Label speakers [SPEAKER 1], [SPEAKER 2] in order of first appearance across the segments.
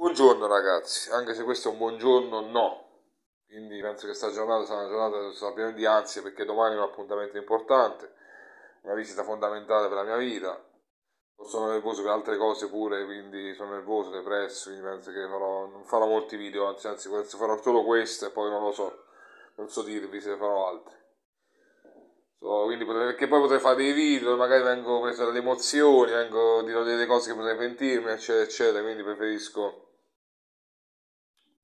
[SPEAKER 1] Buongiorno ragazzi, anche se questo è un buongiorno, no. Quindi penso che questa giornata sarà una giornata piena di ansia perché domani è un appuntamento importante, una visita fondamentale per la mia vita. Sono nervoso per altre cose pure, quindi sono nervoso, depresso, quindi penso che farò, non farò molti video, anzi, anzi farò solo questo e poi non lo so, non so dirvi se farò altri. So, quindi potrei, perché poi potrei fare dei video, magari vengo preso dalle emozioni, vengo dirò delle cose che potrei pentirmi, eccetera, eccetera, quindi preferisco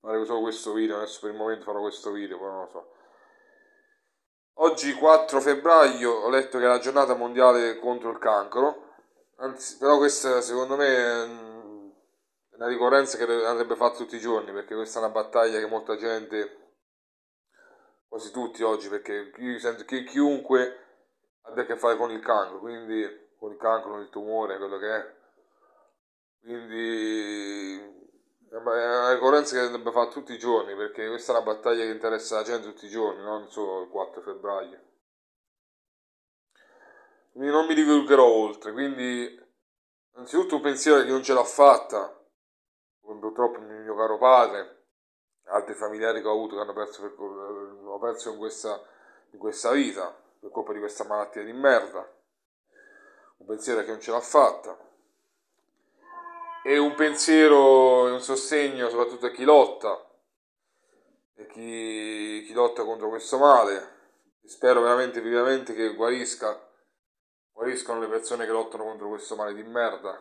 [SPEAKER 1] farei solo questo video, adesso per il momento farò questo video, però non lo so. Oggi 4 febbraio ho letto che è la giornata mondiale contro il cancro, anzi, però questa secondo me mm, è una ricorrenza che andrebbe fatta tutti i giorni, perché questa è una battaglia che molta gente, quasi tutti oggi, perché io sento che chiunque abbia a che fare con il cancro, quindi con il cancro, con il tumore, quello che è. Quindi è eh, una eh, che dovrebbe fare tutti i giorni, perché questa è una battaglia che interessa la gente tutti i giorni, non solo il 4 febbraio. Quindi non mi divulgherò oltre, quindi innanzitutto un pensiero che non ce l'ha fatta, come purtroppo il mio caro padre, altri familiari che ho avuto che hanno perso, per, eh, ho perso in, questa, in questa vita, per colpa di questa malattia di merda. Un pensiero che non ce l'ha fatta, e un pensiero e un sostegno soprattutto a chi lotta e chi, chi lotta contro questo male. Spero veramente vivamente che guarisca, guariscono le persone che lottano contro questo male di merda.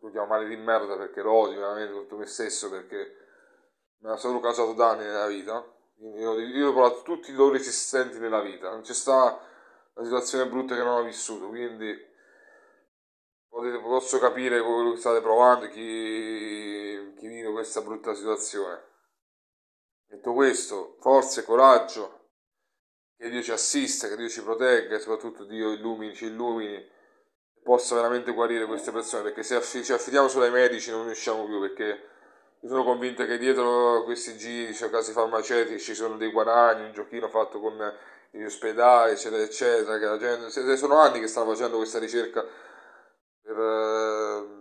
[SPEAKER 1] Lo chiamo male di merda perché lo odio veramente contro me stesso perché mi ha solo causato danni nella vita. Io, io ho provato tutti i dolori esistenti nella vita, non c'è stata una situazione brutta che non ho vissuto, quindi potete, posso capire quello che state provando, chi, chi vive questa brutta situazione. Detto questo, forza e coraggio, che Dio ci assista, che Dio ci protegga e soprattutto Dio illumini, ci illumini possa veramente guarire queste persone perché se ci affidiamo solo ai medici non riusciamo più perché io sono convinto che dietro questi giri, cioè casi farmaceutici, ci sono dei guadagni, un giochino fatto con gli ospedali, eccetera, eccetera, che la gente, sono anni che stanno facendo questa ricerca per ehm,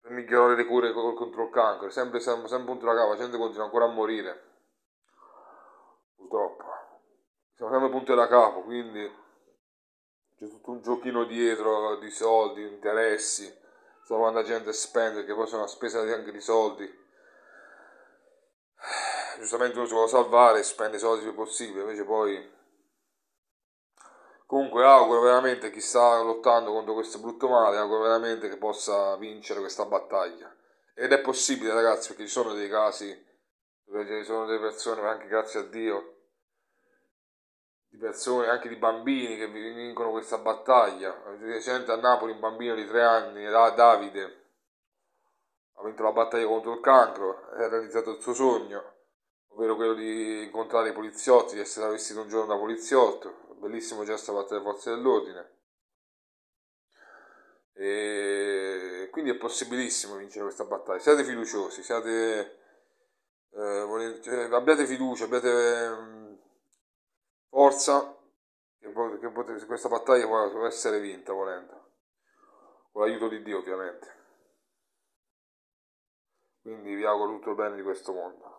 [SPEAKER 1] per migliorare le cure contro il cancro, sempre, sempre, sempre contro la cava, la gente continua ancora a morire. Purtroppo. Siamo sempre punti da capo, quindi c'è tutto un giochino dietro di soldi, interessi, quando la gente spende, che poi sono una spesa anche di soldi. Giustamente uno si vuole salvare e spende i soldi più possibile, invece poi Comunque auguro veramente a chi sta lottando contro questo brutto male, auguro veramente che possa vincere questa battaglia. Ed è possibile ragazzi, perché ci sono dei casi dove ci sono delle persone, anche grazie a Dio, di persone, anche di bambini che vincono questa battaglia. Di recente a Napoli un bambino di tre anni, Davide, ha vinto la battaglia contro il cancro, ha realizzato il suo sogno, ovvero quello di incontrare i poliziotti, di essere vestito un giorno da poliziotto bellissimo gesto da parte delle forze dell'ordine. E quindi è possibilissimo vincere questa battaglia. Siate fiduciosi, siate, eh, volete, cioè, abbiate fiducia, abbiate mh, mm, forza che, che potete, questa battaglia può essere vinta volendo. Con l'aiuto di Dio ovviamente. Quindi vi auguro tutto il bene di questo mondo.